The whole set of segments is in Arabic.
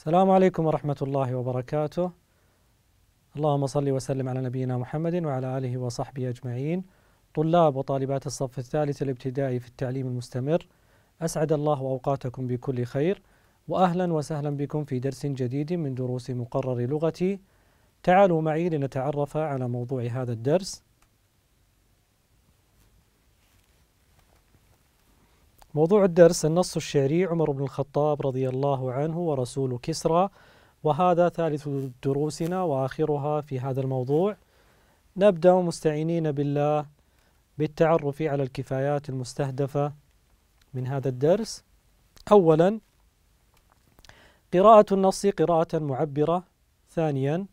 السلام عليكم ورحمة الله وبركاته. اللهم صل وسلم على نبينا محمد وعلى آله وصحبه أجمعين. طلاب وطالبات الصف الثالث الابتدائي في التعليم المستمر، أسعد الله أوقاتكم بكل خير، وأهلا وسهلا بكم في درس جديد من دروس مقرر لغتي. تعالوا معي لنتعرف على موضوع هذا الدرس. موضوع الدرس النص الشعري عمر بن الخطاب رضي الله عنه ورسول كسرى وهذا ثالث دروسنا واخرها في هذا الموضوع نبدا مستعينين بالله بالتعرف على الكفايات المستهدفه من هذا الدرس اولا قراءه النص قراءه معبره ثانيا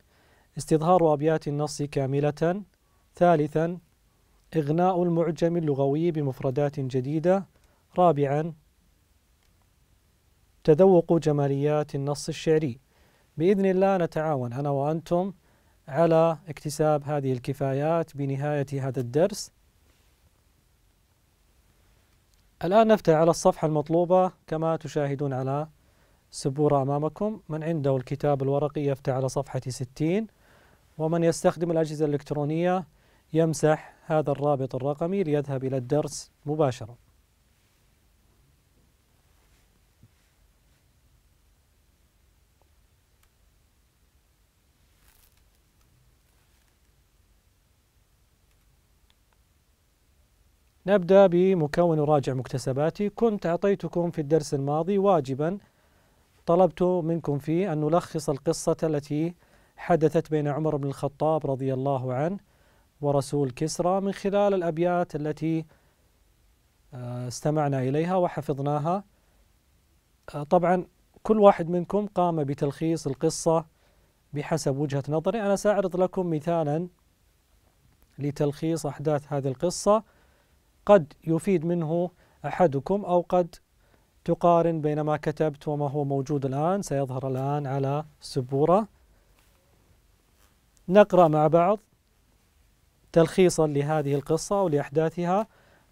استظهار ابيات النص كامله ثالثا اغناء المعجم اللغوي بمفردات جديده رابعا تذوق جماليات النص الشعري بإذن الله نتعاون أنا وأنتم على اكتساب هذه الكفايات بنهاية هذا الدرس الآن نفتح على الصفحة المطلوبة كما تشاهدون على سبورة أمامكم من عنده الكتاب الورقي يفتح على صفحة 60 ومن يستخدم الأجهزة الإلكترونية يمسح هذا الرابط الرقمي ليذهب إلى الدرس مباشرة نبدأ بمكون راجع مكتسباتي كنت أعطيتكم في الدرس الماضي واجبا طلبت منكم فيه أن نلخص القصة التي حدثت بين عمر بن الخطاب رضي الله عنه ورسول كسرى من خلال الأبيات التي آه، استمعنا إليها وحفظناها آه، طبعا كل واحد منكم قام بتلخيص القصة بحسب وجهة نظري أنا سأعرض لكم مثالا لتلخيص أحداث هذه القصة قد يفيد منه أحدكم أو قد تقارن بين ما كتبت وما هو موجود الآن سيظهر الآن على السبورة نقرأ مع بعض تلخيصا لهذه القصة ولأحداثها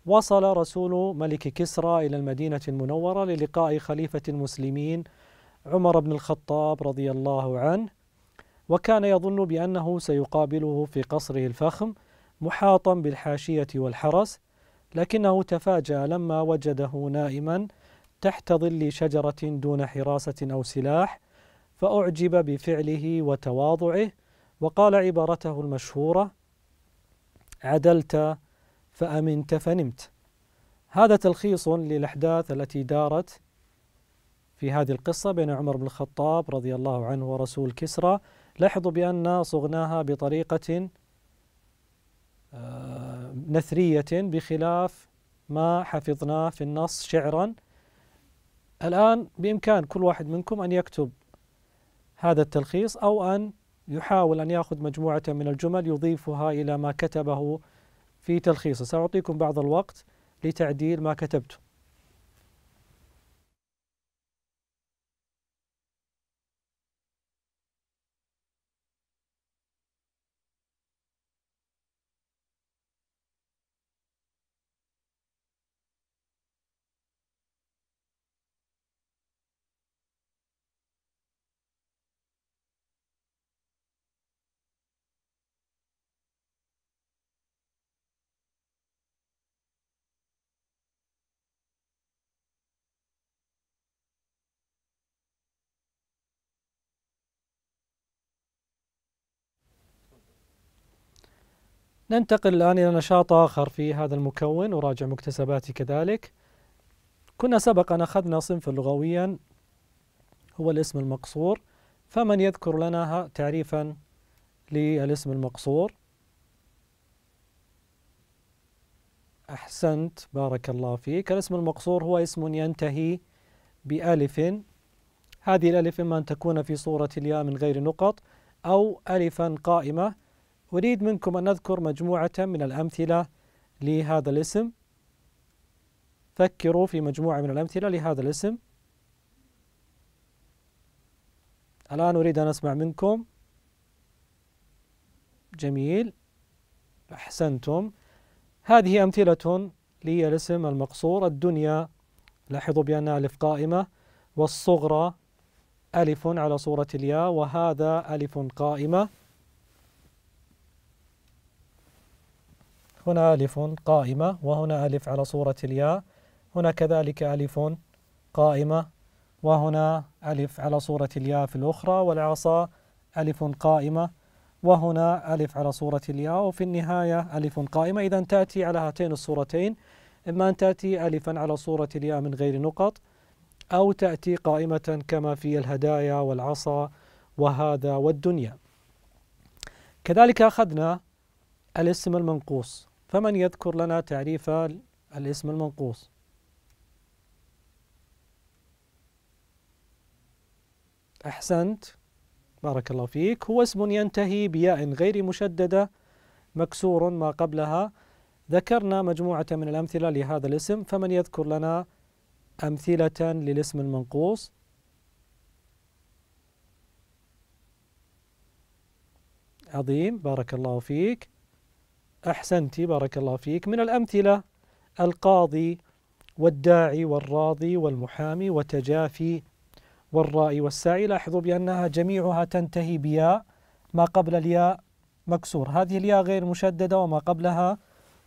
وصل رسول ملك كسرى إلى المدينة المنورة للقاء خليفة المسلمين عمر بن الخطاب رضي الله عنه وكان يظن بأنه سيقابله في قصره الفخم محاطا بالحاشية والحرس لكنه تفاجأ لما وجده نائما تحت ظل شجرة دون حراسة أو سلاح فأعجب بفعله وتواضعه وقال عبارته المشهورة عدلت فأمنت فنمت هذا تلخيص للأحداث التي دارت في هذه القصة بين عمر بن الخطاب رضي الله عنه ورسول كسرى لاحظوا بأن صغناها بطريقة نثرية بخلاف ما حفظناه في النص شعرا الآن بإمكان كل واحد منكم أن يكتب هذا التلخيص أو أن يحاول أن يأخذ مجموعة من الجمل يضيفها إلى ما كتبه في تلخيصه سأعطيكم بعض الوقت لتعديل ما كتبته ننتقل الآن إلى نشاط آخر في هذا المكون وراجع مكتسباتي كذلك كنا سبقا أخذنا صنفا لغويا هو الاسم المقصور فمن يذكر لنا تعريفا للاسم المقصور أحسنت بارك الله فيك الاسم المقصور هو اسم ينتهي بألف هذه الألف إما أن تكون في صورة الياء من غير نقط أو ألفا قائمة أريد منكم أن نذكر مجموعة من الأمثلة لهذا الاسم فكروا في مجموعة من الأمثلة لهذا الاسم الآن أريد أن أسمع منكم جميل أحسنتم هذه أمثلة للاسم المقصور الدنيا لاحظوا بأنها ألف قائمة والصغرى ألف على صورة الياء وهذا ألف قائمة هنا ألف قائمة وهنا ألف على صورة الياء هنا كذلك ألف قائمة وهنا ألف على صورة الياء في الأخرى والعصا ألف قائمة وهنا ألف على صورة الياء وفي النهاية ألف قائمة إذا تأتي على هاتين الصورتين إما أن تأتي ألفا على صورة الياء من غير نقط أو تأتي قائمة كما في الهدايا والعصا وهذا والدنيا كذلك أخذنا الاسم المنقوص فمن يذكر لنا تعريف الاسم المنقوص أحسنت بارك الله فيك هو اسم ينتهي بياء غير مشددة مكسور ما قبلها ذكرنا مجموعة من الأمثلة لهذا الاسم فمن يذكر لنا أمثلة للاسم المنقوص عظيم بارك الله فيك أحسنت بارك الله فيك من الأمثلة القاضي والداعي والراضي والمحامي وتجافي والرائي والساعي لاحظوا بأنها جميعها تنتهي بياء ما قبل الياء مكسور هذه الياء غير مشددة وما قبلها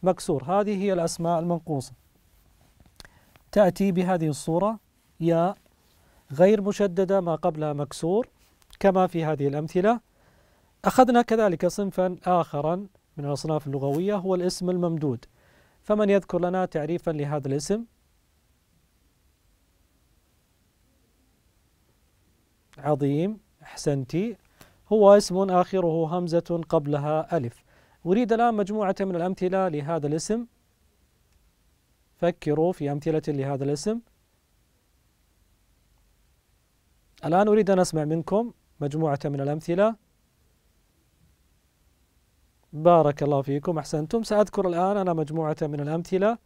مكسور هذه هي الأسماء المنقوصة تأتي بهذه الصورة ياء غير مشددة ما قبلها مكسور كما في هذه الأمثلة أخذنا كذلك صنفا آخرا من الأصناف اللغوية هو الاسم الممدود فمن يذكر لنا تعريفا لهذا الاسم عظيم أحسنتي هو اسم آخره همزة قبلها ألف أريد الآن مجموعة من الأمثلة لهذا الاسم فكروا في أمثلة لهذا الاسم الآن أريد أن أسمع منكم مجموعة من الأمثلة بارك الله فيكم أحسنتم سأذكر الآن أنا مجموعة من الأمثلة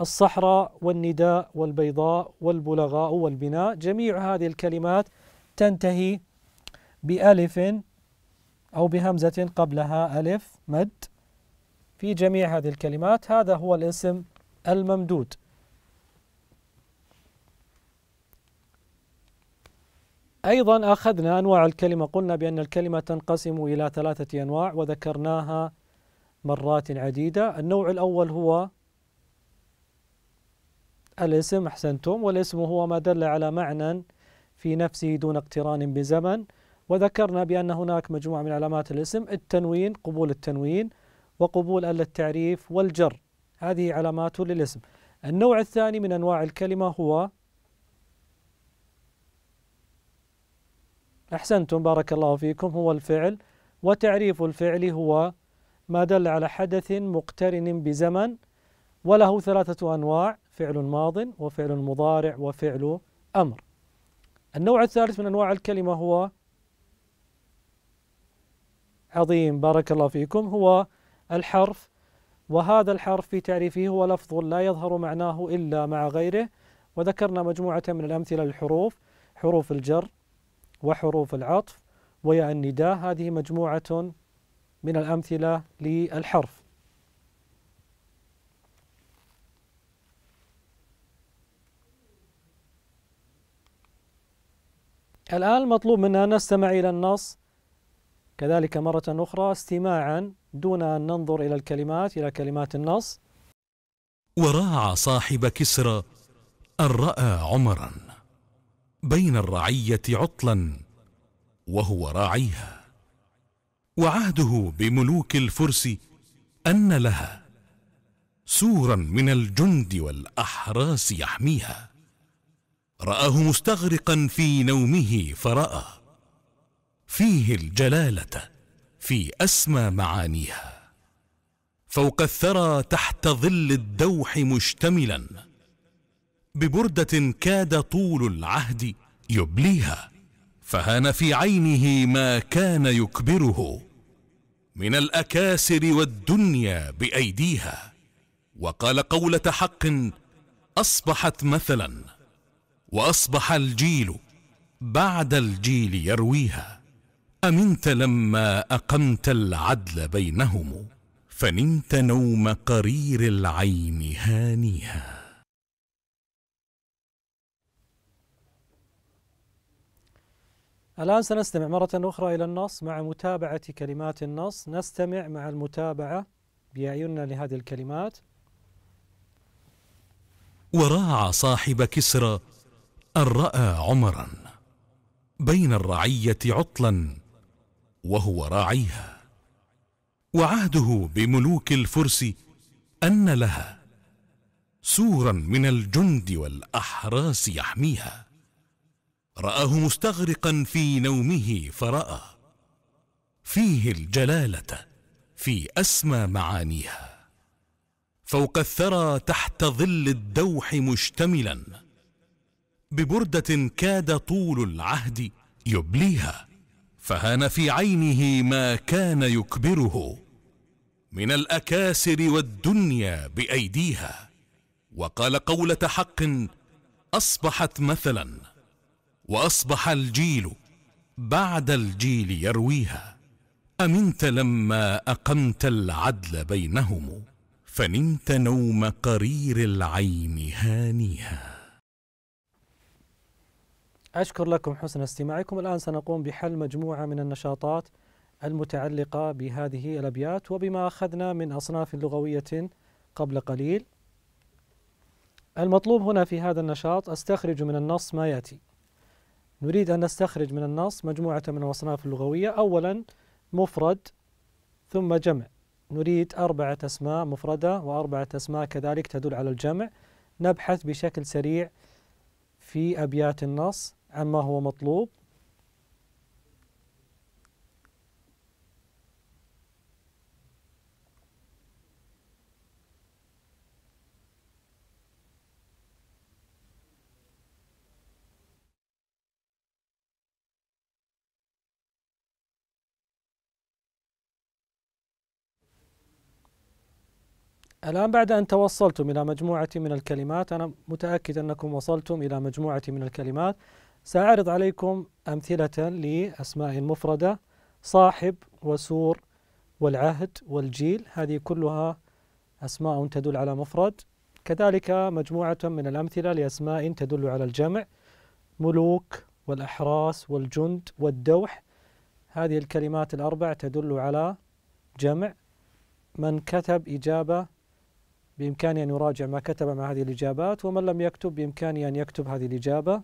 الصحراء والنداء والبيضاء والبلغاء والبناء جميع هذه الكلمات تنتهي بألف أو بهمزة قبلها ألف مد في جميع هذه الكلمات هذا هو الاسم الممدود أيضا أخذنا أنواع الكلمة قلنا بأن الكلمة تنقسم إلى ثلاثة أنواع وذكرناها مرات عديدة النوع الأول هو الاسم أحسنتم والاسم هو ما دل على معنى في نفسه دون اقتران بزمن وذكرنا بأن هناك مجموعة من علامات الاسم التنوين قبول التنوين وقبول ألا التعريف والجر هذه علامات للاسم النوع الثاني من أنواع الكلمة هو أحسنتم بارك الله فيكم هو الفعل وتعريف الفعل هو ما دل على حدث مقترن بزمن وله ثلاثة أنواع فعل ماض وفعل مضارع وفعل أمر النوع الثالث من أنواع الكلمة هو عظيم بارك الله فيكم هو الحرف وهذا الحرف في تعريفه هو لفظ لا يظهر معناه إلا مع غيره وذكرنا مجموعة من الأمثلة للحروف حروف الجر وحروف العطف ويا النداء هذه مجموعة من الأمثلة للحرف الآن مطلوب منا نستمع إلى النص كذلك مرة أخرى استماعا دون أن ننظر إلى الكلمات إلى كلمات النص وراع صاحب كسرى الرأى عمرا بين الرعيه عطلا وهو راعيها وعهده بملوك الفرس ان لها سورا من الجند والاحراس يحميها راه مستغرقا في نومه فراى فيه الجلاله في اسمى معانيها فوق الثرى تحت ظل الدوح مشتملا ببردة كاد طول العهد يبليها فهان في عينه ما كان يكبره من الأكاسر والدنيا بأيديها وقال قولة حق أصبحت مثلا وأصبح الجيل بعد الجيل يرويها أمنت لما أقمت العدل بينهم فنمت نوم قرير العين هانيها الآن سنستمع مرة أخرى إلى النص مع متابعة كلمات النص نستمع مع المتابعة بأعيننا لهذه الكلمات وراعى صاحب كسرى أن رأى عمرا بين الرعية عطلا وهو راعيها وعهده بملوك الفرس أن لها سورا من الجند والأحراس يحميها راه مستغرقا في نومه فراى فيه الجلاله في اسمى معانيها فوق الثرى تحت ظل الدوح مشتملا ببرده كاد طول العهد يبليها فهان في عينه ما كان يكبره من الاكاسر والدنيا بايديها وقال قوله حق اصبحت مثلا واصبح الجيل بعد الجيل يرويها امنت لما اقمت العدل بينهم فنمت نوم قرير العين هانيها أشكر لكم حسن استماعكم الآن سنقوم بحل مجموعة من النشاطات المتعلقة بهذه الأبيات وبما أخذنا من أصناف لغوية قبل قليل المطلوب هنا في هذا النشاط أستخرج من النص ما يأتي نريد أن نستخرج من النص مجموعة من الأصناف اللغوية أولا مفرد ثم جمع نريد أربعة أسماء مفردة وأربعة أسماء كذلك تدل على الجمع نبحث بشكل سريع في أبيات النص عما هو مطلوب الآن بعد أن توصلتم إلى مجموعة من الكلمات أنا متأكد أنكم وصلتم إلى مجموعة من الكلمات سأعرض عليكم أمثلة لأسماء مفردة صاحب وسور والعهد والجيل هذه كلها أسماء تدل على مفرد كذلك مجموعة من الأمثلة لأسماء تدل على الجمع ملوك والأحراس والجند والدوح هذه الكلمات الأربع تدل على جمع من كتب إجابة بإمكانه أن يراجع ما كتب مع هذه الإجابات ومن لم يكتب بإمكانه أن يكتب هذه الإجابة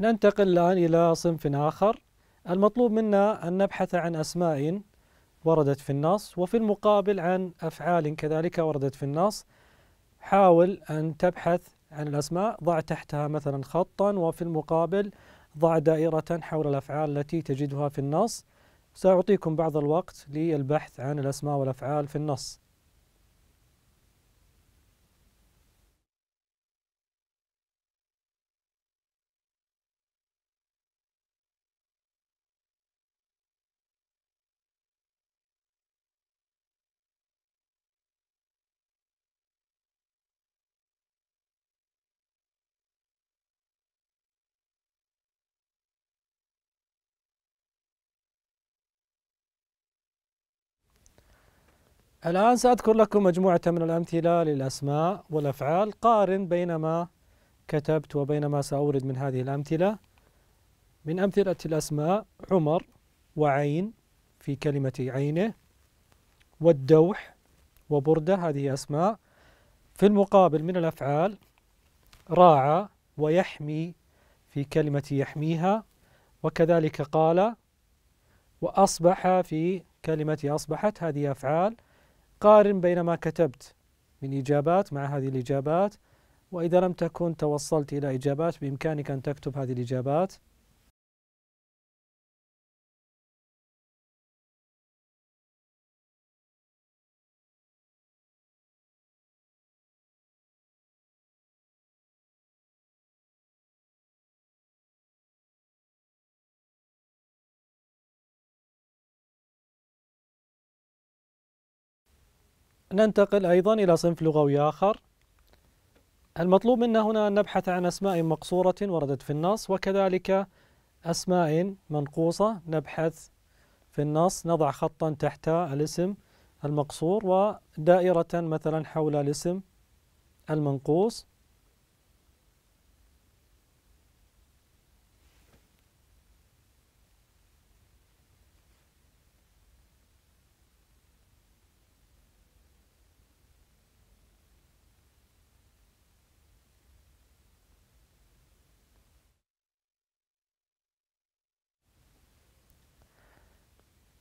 ننتقل الآن إلى صنف آخر المطلوب منا أن نبحث عن أسماء وردت في النص وفي المقابل عن أفعال كذلك وردت في النص حاول أن تبحث عن الأسماء ضع تحتها مثلا خطا وفي المقابل ضع دائرة حول الأفعال التي تجدها في النص سأعطيكم بعض الوقت للبحث عن الأسماء والأفعال في النص الآن سأذكر لكم مجموعة من الأمثلة للأسماء والأفعال قارن بين ما كتبت وبين ما سأورد من هذه الأمثلة من أمثلة الأسماء عمر وعين في كلمة عينه والدوح وبردة هذه أسماء في المقابل من الأفعال راعى ويحمي في كلمة يحميها وكذلك قال وأصبح في كلمة أصبحت هذه أفعال قارن بين ما كتبت من إجابات مع هذه الإجابات وإذا لم تكن توصلت إلى إجابات بإمكانك أن تكتب هذه الإجابات ننتقل أيضا إلى صنف لغوي آخر المطلوب منا هنا أن نبحث عن أسماء مقصورة وردت في النص وكذلك أسماء منقوصة نبحث في النص نضع خطا تحت الاسم المقصور ودائرة مثلا حول الاسم المنقوص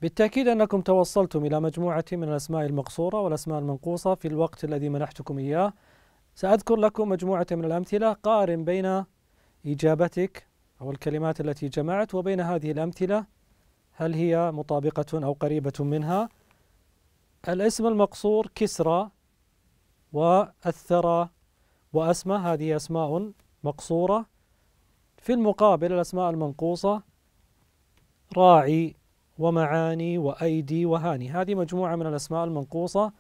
بالتأكيد أنكم توصلتم إلى مجموعة من الأسماء المقصورة والأسماء المنقوصة في الوقت الذي منحتكم إياه سأذكر لكم مجموعة من الأمثلة قارن بين إجابتك أو الكلمات التي جمعت وبين هذه الأمثلة هل هي مطابقة أو قريبة منها الاسم المقصور كسرى والثرى وأسمى هذه أسماء مقصورة في المقابل الأسماء المنقوصة راعي ومعاني وأيدي وهاني هذه مجموعة من الأسماء المنقوصة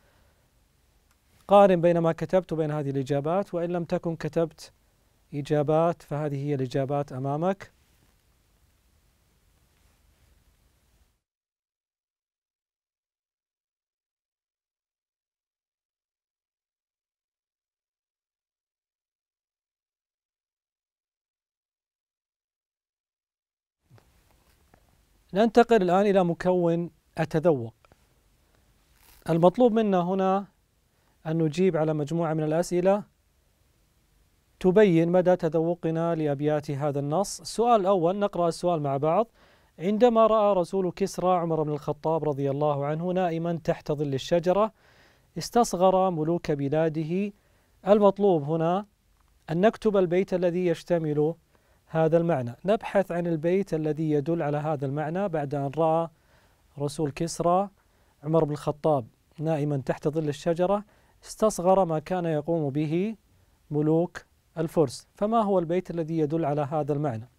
قارن بين ما كتبت وبين هذه الإجابات وإن لم تكن كتبت إجابات فهذه هي الإجابات أمامك ننتقل الآن إلى مكون التذوق المطلوب منا هنا أن نجيب على مجموعة من الأسئلة تبين مدى تذوقنا لأبيات هذا النص السؤال الأول نقرأ السؤال مع بعض عندما رأى رسول كسرى عمر بن الخطاب رضي الله عنه نائما تحت ظل الشجرة استصغر ملوك بلاده المطلوب هنا أن نكتب البيت الذي يشتمل هذا المعنى نبحث عن البيت الذي يدل على هذا المعنى بعد أن رأى رسول كسرى عمر بن الخطاب نائما تحت ظل الشجرة استصغر ما كان يقوم به ملوك الفرس فما هو البيت الذي يدل على هذا المعنى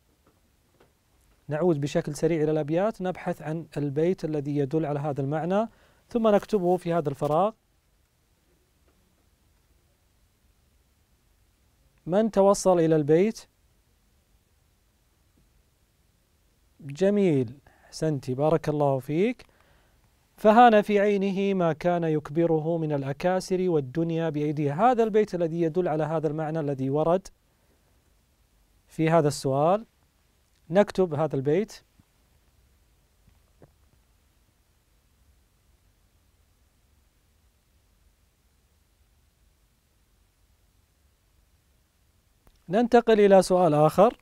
نعود بشكل سريع إلى الأبيات نبحث عن البيت الذي يدل على هذا المعنى ثم نكتبه في هذا الفراغ من توصل إلى البيت جميل أحسنت بارك الله فيك فهان في عينه ما كان يكبره من الأكاسر والدنيا بأيديه هذا البيت الذي يدل على هذا المعنى الذي ورد في هذا السؤال نكتب هذا البيت ننتقل إلى سؤال آخر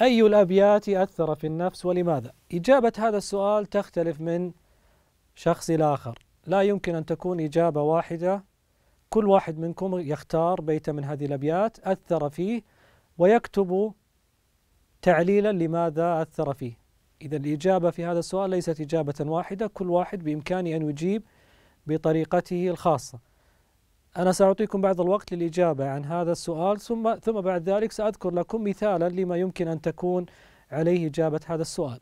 أي الأبيات أثر في النفس ولماذا؟ إجابة هذا السؤال تختلف من شخص لآخر لا يمكن أن تكون إجابة واحدة كل واحد منكم يختار بيتا من هذه الأبيات أثر فيه ويكتب تعليلا لماذا أثر فيه إذا الإجابة في هذا السؤال ليست إجابة واحدة كل واحد بإمكانه أن يجيب بطريقته الخاصة أنا سأعطيكم بعض الوقت للإجابة عن هذا السؤال ثم ثم بعد ذلك سأذكر لكم مثالا لما يمكن أن تكون عليه إجابة هذا السؤال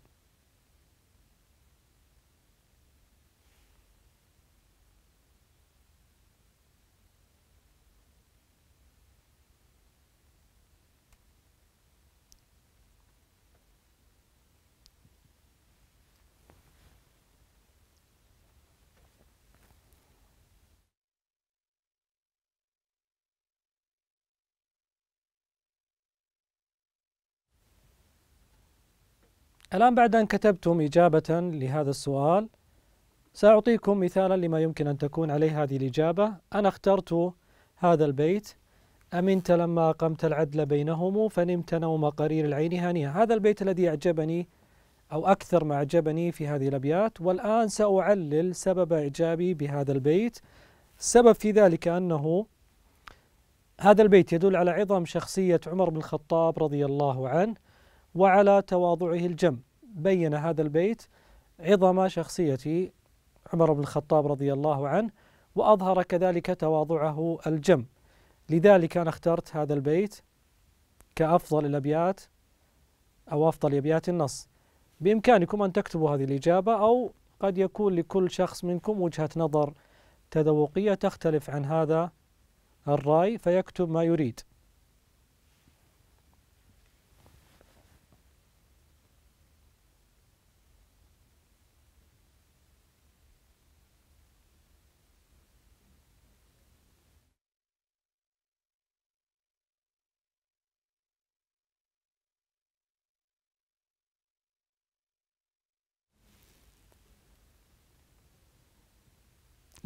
الآن بعد أن كتبتم إجابة لهذا السؤال سأعطيكم مثالا لما يمكن أن تكون عليه هذه الإجابة أنا اخترت هذا البيت أمنت لما أقمت العدل بينهم فنمت نوم قرير العين هانيا هذا البيت الذي أعجبني أو أكثر ما أعجبني في هذه الأبيات والآن سأعلل سبب إعجابي بهذا البيت السبب في ذلك أنه هذا البيت يدل على عظم شخصية عمر بن الخطاب رضي الله عنه وعلى تواضعه الجم بين هذا البيت عظم شخصية عمر بن الخطاب رضي الله عنه وأظهر كذلك تواضعه الجم لذلك أنا اخترت هذا البيت كأفضل الأبيات أو أفضل أبيات النص بإمكانكم أن تكتبوا هذه الإجابة أو قد يكون لكل شخص منكم وجهة نظر تذوقية تختلف عن هذا الرأي فيكتب ما يريد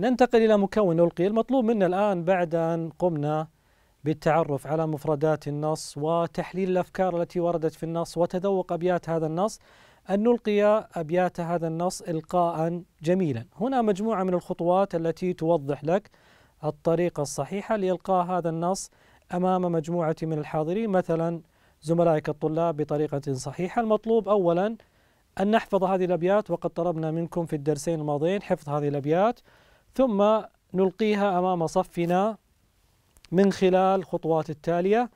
ننتقل إلى مكون ألقي المطلوب منا الآن بعد أن قمنا بالتعرف على مفردات النص وتحليل الأفكار التي وردت في النص وتذوق أبيات هذا النص أن نلقي أبيات هذا النص إلقاء جميلا هنا مجموعة من الخطوات التي توضح لك الطريقة الصحيحة لإلقاء هذا النص أمام مجموعة من الحاضرين مثلا زملائك الطلاب بطريقة صحيحة المطلوب أولا أن نحفظ هذه الأبيات وقد طلبنا منكم في الدرسين الماضيين حفظ هذه الأبيات ثم نلقيها أمام صفنا من خلال الخطوات التالية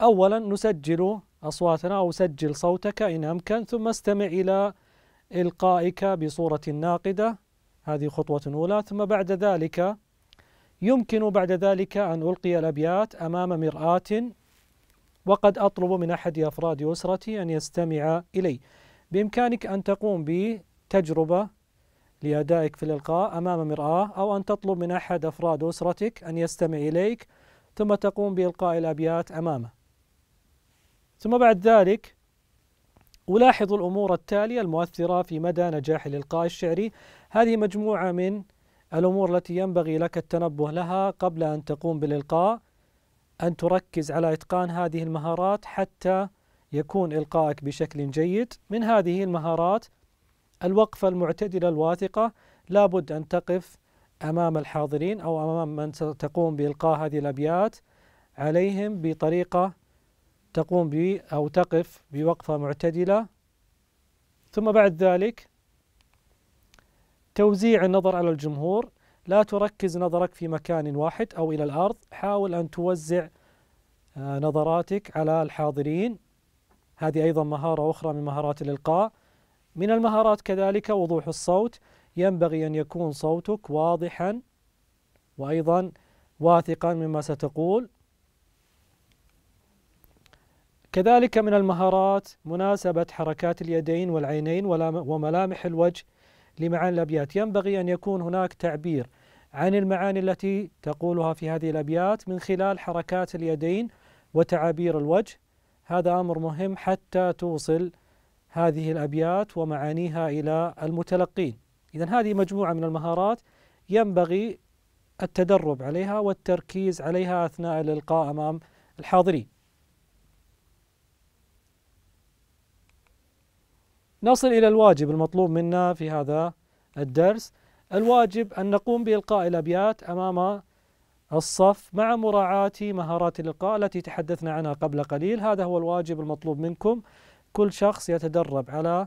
أولا نسجل أصواتنا أو سجل صوتك إن أمكن ثم استمع إلى إلقائك بصورة ناقدة هذه خطوة أولى ثم بعد ذلك يمكن بعد ذلك أن ألقي الأبيات أمام مرآة وقد أطلب من أحد أفراد أسرتي أن يستمع إلي بإمكانك أن تقوم بتجربة لأدائك في الإلقاء أمام مرآة أو أن تطلب من أحد أفراد أسرتك أن يستمع إليك ثم تقوم بإلقاء الأبيات أمامه ثم بعد ذلك ألاحظ الأمور التالية المؤثرة في مدى نجاح الإلقاء الشعري هذه مجموعة من الأمور التي ينبغي لك التنبه لها قبل أن تقوم بالإلقاء أن تركز على إتقان هذه المهارات حتى يكون إلقائك بشكل جيد من هذه المهارات الوقفة المعتدلة الواثقة لابد أن تقف أمام الحاضرين أو أمام من ستقوم بإلقاء هذه الأبيات عليهم بطريقة تقوم ب أو تقف بوقفة معتدلة ثم بعد ذلك توزيع النظر على الجمهور لا تركز نظرك في مكان واحد أو إلى الأرض حاول أن توزع آه، نظراتك على الحاضرين هذه أيضا مهارة أخرى من مهارات الإلقاء من المهارات كذلك وضوح الصوت ينبغي أن يكون صوتك واضحا وأيضا واثقا مما ستقول كذلك من المهارات مناسبة حركات اليدين والعينين وملامح الوجه لمعاني الأبيات ينبغي أن يكون هناك تعبير عن المعاني التي تقولها في هذه الأبيات من خلال حركات اليدين وتعابير الوجه هذا أمر مهم حتى توصل هذه الأبيات ومعانيها إلى المتلقين إذا هذه مجموعة من المهارات ينبغي التدرب عليها والتركيز عليها أثناء الإلقاء أمام الحاضرين نصل إلى الواجب المطلوب منا في هذا الدرس الواجب أن نقوم بإلقاء الأبيات أمام الصف مع مراعاة مهارات الإلقاء التي تحدثنا عنها قبل قليل هذا هو الواجب المطلوب منكم كل شخص يتدرب على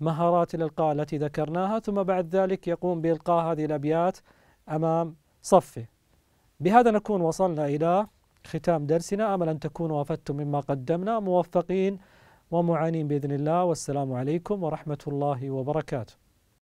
مهارات الإلقاء التي ذكرناها ثم بعد ذلك يقوم بإلقاء هذه الأبيات أمام صفه بهذا نكون وصلنا إلى ختام درسنا أمل أن تكونوا وافدتم مما قدمنا موفقين ومعانين بإذن الله والسلام عليكم ورحمة الله وبركاته